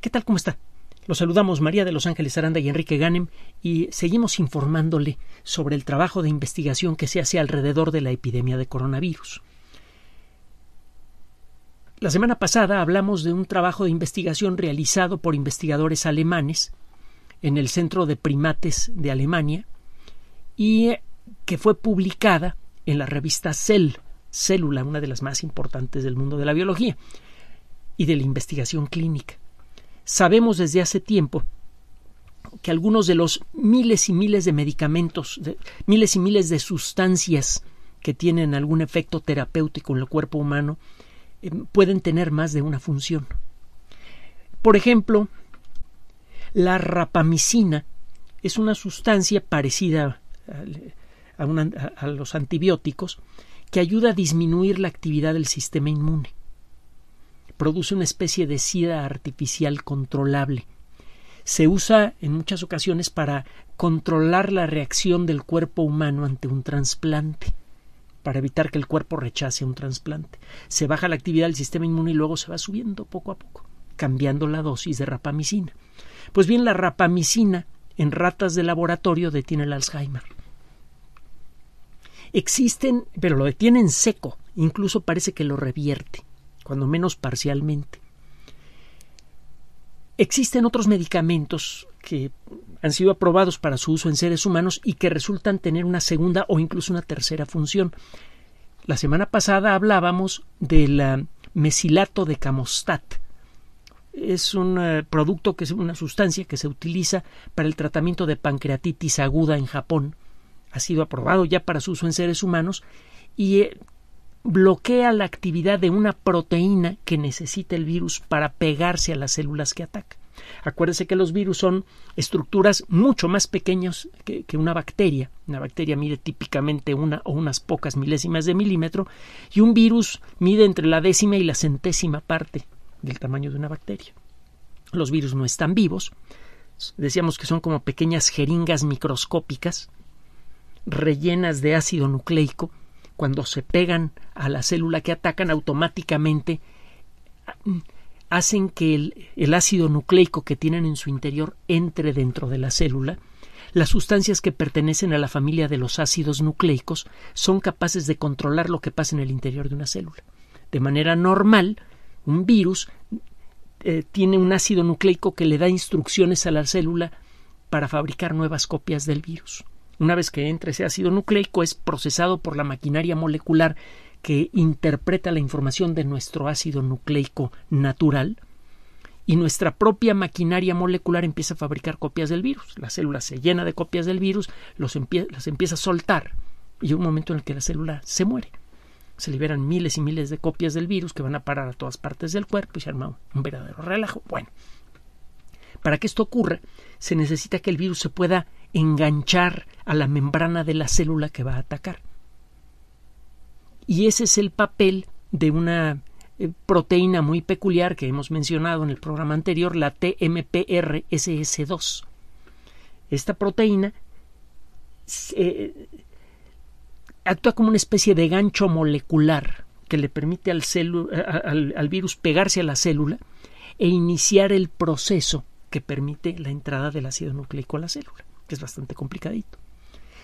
¿Qué tal? ¿Cómo está? Los saludamos María de los Ángeles Aranda y Enrique Ganem y seguimos informándole sobre el trabajo de investigación que se hace alrededor de la epidemia de coronavirus. La semana pasada hablamos de un trabajo de investigación realizado por investigadores alemanes en el Centro de Primates de Alemania y que fue publicada en la revista Cell, Célula, una de las más importantes del mundo de la biología y de la investigación clínica. Sabemos desde hace tiempo que algunos de los miles y miles de medicamentos, miles y miles de sustancias que tienen algún efecto terapéutico en el cuerpo humano, eh, pueden tener más de una función. Por ejemplo, la rapamicina es una sustancia parecida a, los antibióticos que ayuda a disminuir la actividad del sistema inmune produce una especie de sida artificial controlable. Se usa en muchas ocasiones para controlar la reacción del cuerpo humano ante un trasplante, para evitar que el cuerpo rechace un trasplante. Se baja la actividad del sistema inmune y luego se va subiendo poco a poco, cambiando la dosis de rapamicina. Pues bien, la rapamicina en ratas de laboratorio detiene el Alzheimer. Existen, pero lo detienen seco, incluso parece que lo revierte cuando menos parcialmente. Existen otros medicamentos que han sido aprobados para su uso en seres humanos y que resultan tener una segunda o incluso una tercera función. La semana pasada hablábamos del mesilato de camostat. Es un eh, producto que es una sustancia que se utiliza para el tratamiento de pancreatitis aguda en Japón. Ha sido aprobado ya para su uso en seres humanos y eh, bloquea la actividad de una proteína que necesita el virus para pegarse a las células que ataca. Acuérdense que los virus son estructuras mucho más pequeñas que, una bacteria. Una bacteria mide típicamente una o unas pocas milésimas de milímetro y un virus mide entre la décima y la centésima parte del tamaño de una bacteria. Los virus no están vivos. Decíamos que son como pequeñas jeringas microscópicas rellenas de ácido nucleico cuando se pegan a la célula que atacan automáticamente hacen que el, ácido nucleico que tienen en su interior entre dentro de la célula. Las sustancias que pertenecen a la familia de los ácidos nucleicos son capaces de controlar lo que pasa en el interior de una célula. De manera normal, un virus eh, tiene un ácido nucleico que le da instrucciones a la célula para fabricar nuevas copias del virus. Una vez que entre ese ácido nucleico es procesado por la maquinaria molecular que interpreta la información de nuestro ácido nucleico natural y nuestra propia maquinaria molecular empieza a fabricar copias del virus. La célula se llena de copias del virus, los las empieza a soltar y hay un momento en el que la célula se muere. Se liberan miles y miles de copias del virus que van a parar a todas partes del cuerpo y se arma un verdadero relajo. Bueno, para que esto ocurra, se necesita que el virus se pueda enganchar a la membrana de la célula que va a atacar. Y ese es el papel de una eh, proteína muy peculiar que hemos mencionado en el programa anterior, la TMPRSS2. Esta proteína eh, actúa como una especie de gancho molecular que le permite eh, al, virus pegarse a la célula e iniciar el proceso que permite la entrada del ácido nucleico a la célula, que es bastante complicadito.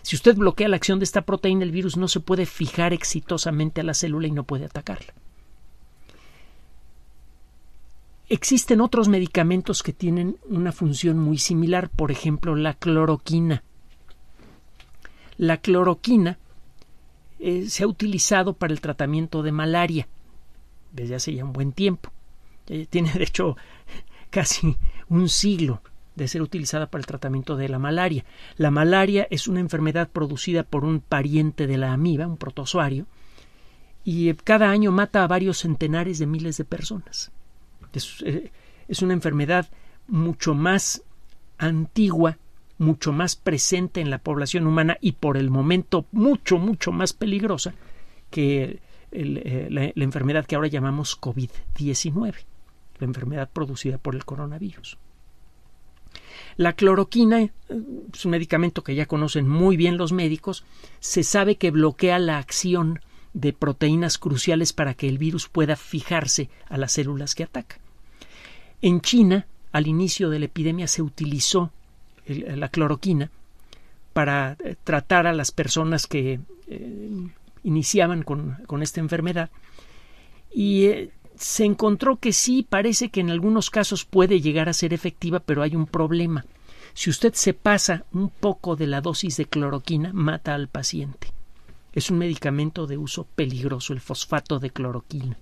Si usted bloquea la acción de esta proteína, el virus no se puede fijar exitosamente a la célula y no puede atacarla. Existen otros medicamentos que tienen una función muy similar, por ejemplo la cloroquina. La cloroquina eh, se ha utilizado para el tratamiento de malaria desde hace ya un buen tiempo. Eh, tiene de hecho casi un siglo de ser utilizada para el tratamiento de la malaria. La malaria es una enfermedad producida por un pariente de la amiba, un protozoario, y eh, cada año mata a varios centenares de miles de personas. Eh, es, una enfermedad mucho más antigua, mucho más presente en la población humana y por el momento mucho, mucho más peligrosa que eh, la, la enfermedad que ahora llamamos COVID-19, la enfermedad producida por el coronavirus. La cloroquina eh, es un medicamento que ya conocen muy bien los médicos, se sabe que bloquea la acción de proteínas cruciales para que el virus pueda fijarse a las células que ataca. En China, al inicio de la epidemia, se utilizó eh, la cloroquina para eh, tratar a las personas que iniciaban con, esta enfermedad y se encontró que sí, parece que en algunos casos puede llegar a ser efectiva, pero hay un problema. Si usted se pasa un poco de la dosis de cloroquina, mata al paciente. Es un medicamento de uso peligroso, el fosfato de cloroquina.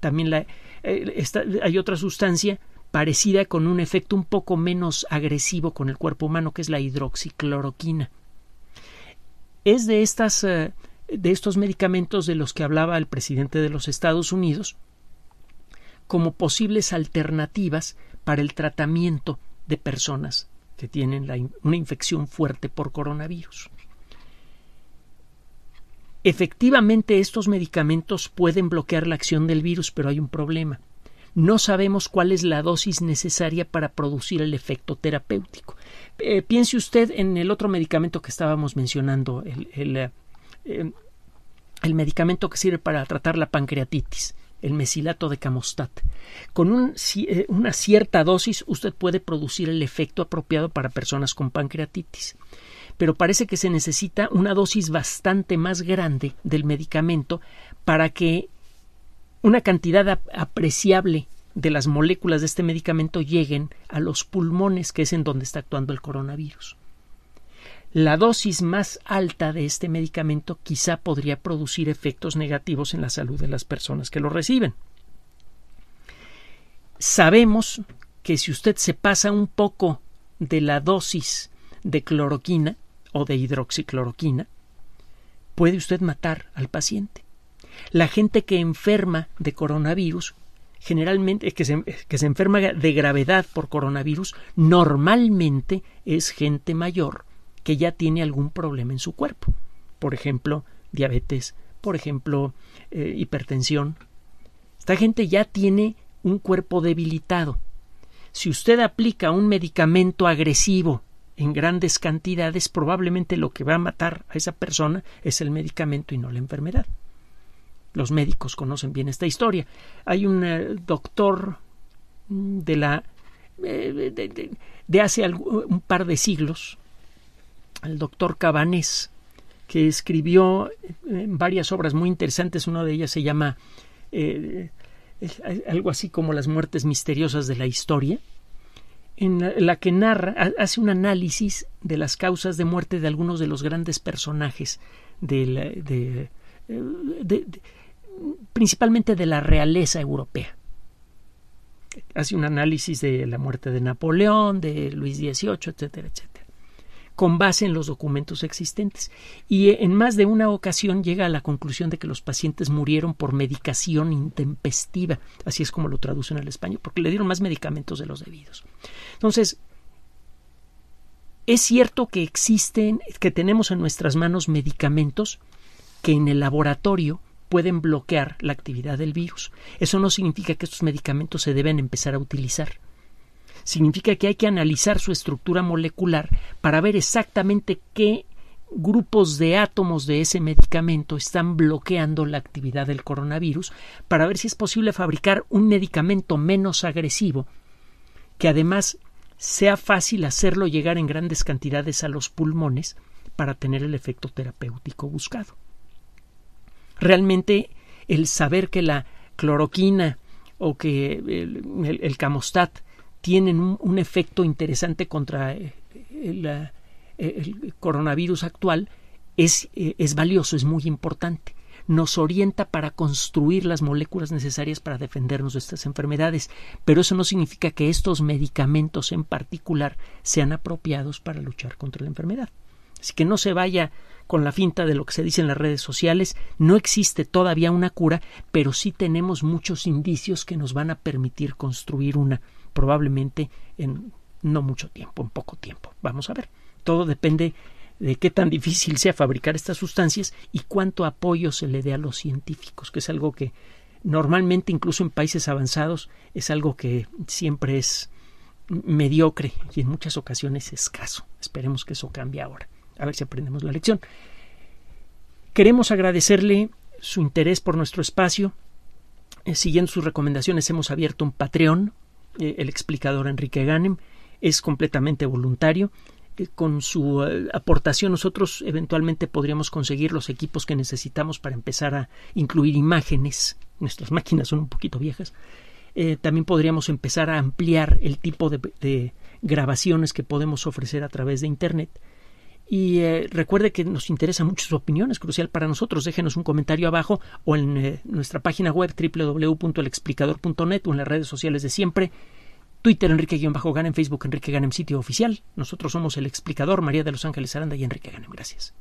También eh, hay otra sustancia parecida con un efecto un poco menos agresivo con el cuerpo humano, que es la hidroxicloroquina. Es de, estas, eh, de estos medicamentos de los que hablaba el presidente de los Estados Unidos, como posibles alternativas para el tratamiento de personas que tienen una infección fuerte por coronavirus. Efectivamente, estos medicamentos pueden bloquear la acción del virus, pero hay un problema. No sabemos cuál es la dosis necesaria para producir el efecto terapéutico. Eh, piense usted en el otro medicamento que estábamos mencionando, el, el eh, medicamento que sirve para tratar la pancreatitis el mesilato de camostat. Con eh, una cierta dosis usted puede producir el efecto apropiado para personas con pancreatitis. Pero parece que se necesita una dosis bastante más grande del medicamento para que una cantidad apreciable de las moléculas de este medicamento lleguen a los pulmones, que es en donde está actuando el coronavirus. La dosis más alta de este medicamento quizá podría producir efectos negativos en la salud de las personas que lo reciben. Sabemos que si usted se pasa un poco de la dosis de cloroquina o de hidroxicloroquina, puede usted matar al paciente. La gente que enferma de coronavirus, generalmente, que se, se enferma de gravedad por coronavirus, normalmente es gente mayor que ya tiene algún problema en su cuerpo. Por ejemplo, diabetes, por ejemplo, eh, hipertensión. Esta gente ya tiene un cuerpo debilitado. Si usted aplica un medicamento agresivo en grandes cantidades, probablemente lo que va a matar a esa persona es el medicamento y no la enfermedad. Los médicos conocen bien esta historia. Hay un eh, doctor mm, de la eh, de, hace un par de siglos al doctor Cabanés, que escribió eh, varias obras muy interesantes. Una de ellas se llama eh, algo así como Las muertes misteriosas de la historia, en la, que narra, hace un análisis de las causas de muerte de algunos de los grandes personajes eh, principalmente de la realeza europea hace un análisis de la muerte de Napoleón, de Luis XVIII, etcétera, etcétera con base en los documentos existentes. Y eh, en más de una ocasión llega a la conclusión de que los pacientes murieron por medicación intempestiva, así es como lo traducen al español, porque le dieron más medicamentos de los debidos. Entonces, es cierto que existen, que tenemos en nuestras manos medicamentos que en el laboratorio pueden bloquear la actividad del virus. Eso no significa que estos medicamentos se deben empezar a utilizar significa que hay que analizar su estructura molecular para ver exactamente qué grupos de átomos de ese medicamento están bloqueando la actividad del coronavirus para ver si es posible fabricar un medicamento menos agresivo que además sea fácil hacerlo llegar en grandes cantidades a los pulmones para tener el efecto terapéutico buscado. Realmente el saber que la cloroquina o que el, camostat tienen un, efecto interesante contra eh, eh, eh, el, coronavirus actual es, es valioso, es muy importante nos orienta para construir las moléculas necesarias para defendernos de estas enfermedades, pero eso no significa que estos medicamentos en particular sean apropiados para luchar contra la enfermedad. Así que no se vaya con la finta de lo que se dice en las redes sociales, no existe todavía una cura, pero sí tenemos muchos indicios que nos van a permitir construir una probablemente en no mucho tiempo, en poco tiempo. Vamos a ver. Todo depende de qué tan difícil sea fabricar estas sustancias y cuánto apoyo se le dé a los científicos, que es algo que normalmente incluso en países avanzados es algo que siempre es mediocre y en muchas ocasiones escaso. Esperemos que eso cambie ahora. A ver si aprendemos la lección. Queremos agradecerle su interés por nuestro espacio. Eh, siguiendo sus recomendaciones hemos abierto un Patreon eh, el explicador Enrique Ganem, es completamente voluntario. Eh, con su eh, aportación nosotros eventualmente podríamos conseguir los equipos que necesitamos para empezar a incluir imágenes. Nuestras máquinas son un poquito viejas. también podríamos empezar a ampliar el tipo de grabaciones que podemos ofrecer a través de Internet y eh, recuerde que nos interesa mucho su opinión, es crucial para nosotros. Déjenos un comentario abajo o en eh, nuestra página web www.elexplicador.net o en las redes sociales de siempre. Twitter Enrique-Ganem, Facebook Enrique Ganem, sitio oficial. Nosotros somos El Explicador, María de los Ángeles Aranda y Enrique Ganem. Gracias.